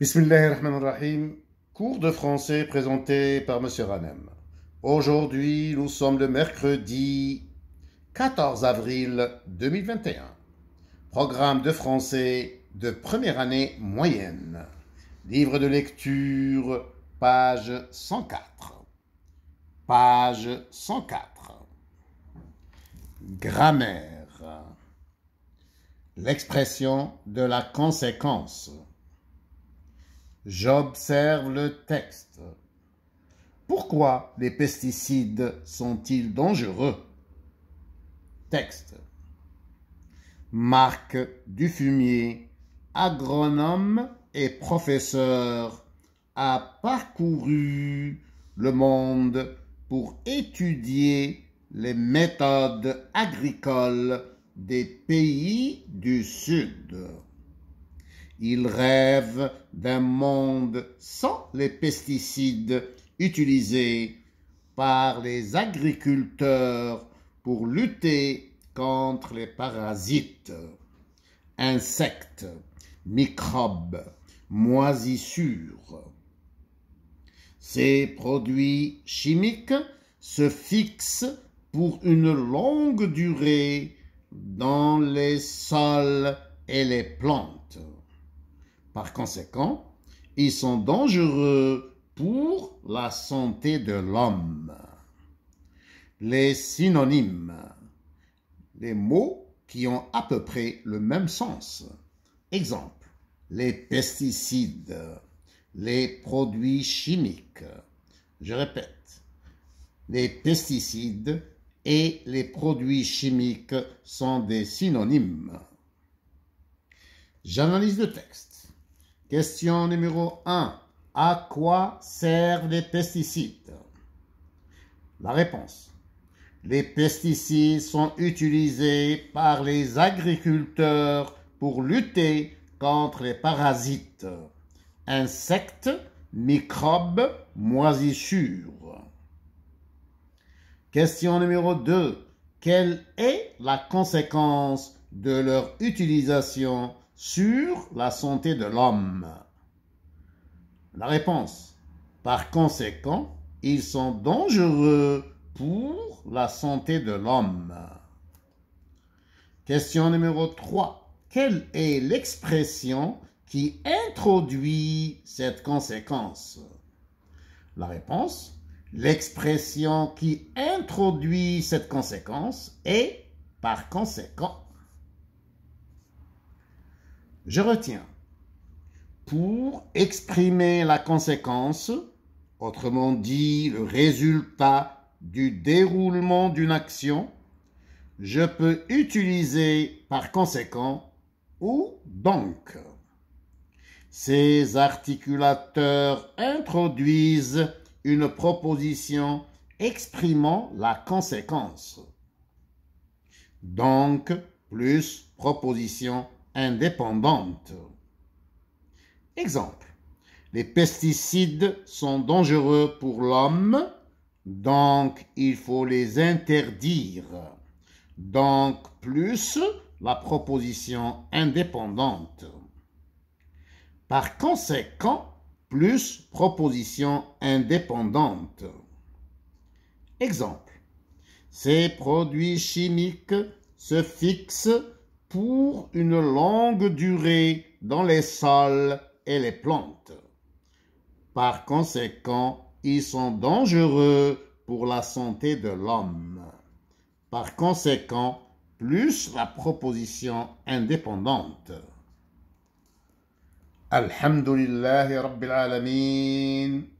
Bismillahirrahmanirrahim. Cours de français présenté par M. Ranem. Aujourd'hui, nous sommes le mercredi 14 avril 2021. Programme de français de première année moyenne. Livre de lecture, page 104. Page 104. Grammaire. L'expression de la conséquence. J'observe le texte. Pourquoi les pesticides sont-ils dangereux Texte. Marc Dufumier, agronome et professeur, a parcouru le monde pour étudier les méthodes agricoles des pays du Sud. Ils rêvent d'un monde sans les pesticides utilisés par les agriculteurs pour lutter contre les parasites, insectes, microbes, moisissures. Ces produits chimiques se fixent pour une longue durée dans les sols et les plantes. Par conséquent, ils sont dangereux pour la santé de l'homme. Les synonymes, les mots qui ont à peu près le même sens. Exemple, les pesticides, les produits chimiques. Je répète, les pesticides et les produits chimiques sont des synonymes. J'analyse le texte. Question numéro 1. À quoi servent les pesticides La réponse. Les pesticides sont utilisés par les agriculteurs pour lutter contre les parasites, insectes, microbes, moisissures. Question numéro 2. Quelle est la conséquence de leur utilisation sur la santé de l'homme La réponse. Par conséquent, ils sont dangereux pour la santé de l'homme. Question numéro 3. Quelle est l'expression qui introduit cette conséquence La réponse. L'expression qui introduit cette conséquence est par conséquent. Je retiens. Pour exprimer la conséquence, autrement dit le résultat du déroulement d'une action, je peux utiliser par conséquent ou donc. Ces articulateurs introduisent une proposition exprimant la conséquence. Donc, plus proposition indépendante. Exemple, les pesticides sont dangereux pour l'homme, donc il faut les interdire. Donc plus la proposition indépendante. Par conséquent, plus proposition indépendante. Exemple, ces produits chimiques se fixent pour une longue durée dans les sols et les plantes. Par conséquent, ils sont dangereux pour la santé de l'homme. Par conséquent, plus la proposition indépendante. Alhamdulillahi Rabbil